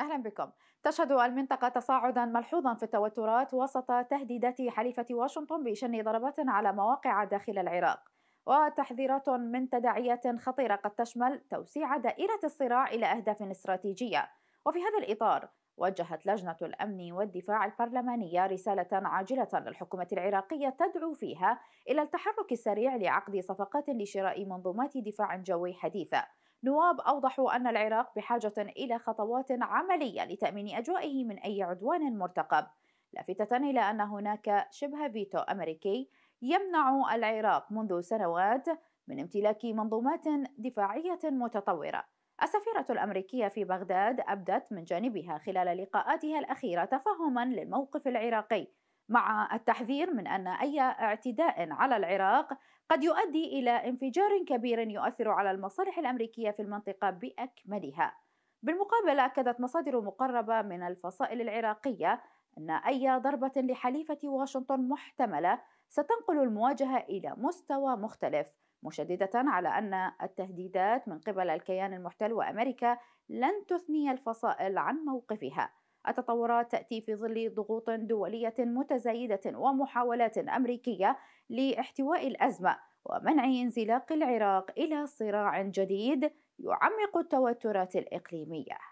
أهلا بكم تشهد المنطقة تصاعدا ملحوظا في التوترات وسط تهديدات حليفة واشنطن بشن ضربات على مواقع داخل العراق وتحذيرات من تداعيات خطيرة قد تشمل توسيع دائرة الصراع إلى أهداف استراتيجية وفي هذا الإطار وجهت لجنة الأمن والدفاع البرلمانية رسالة عاجلة للحكومة العراقية تدعو فيها إلى التحرك السريع لعقد صفقات لشراء منظومات دفاع جوي حديثة نواب أوضحوا أن العراق بحاجة إلى خطوات عملية لتأمين أجوائه من أي عدوان مرتقب لافتة إلى أن هناك شبه فيتو أمريكي يمنع العراق منذ سنوات من امتلاك منظومات دفاعية متطورة السفيرة الأمريكية في بغداد أبدت من جانبها خلال لقاءاتها الأخيرة تفهما للموقف العراقي مع التحذير من ان اي اعتداء على العراق قد يؤدي الى انفجار كبير يؤثر على المصالح الامريكيه في المنطقه باكملها. بالمقابل اكدت مصادر مقربه من الفصائل العراقيه ان اي ضربه لحليفه واشنطن محتمله ستنقل المواجهه الى مستوى مختلف مشدده على ان التهديدات من قبل الكيان المحتل وامريكا لن تثني الفصائل عن موقفها التطورات تأتي في ظل ضغوط دولية متزايدة ومحاولات أمريكية لاحتواء الأزمة ومنع انزلاق العراق إلى صراع جديد يعمق التوترات الإقليمية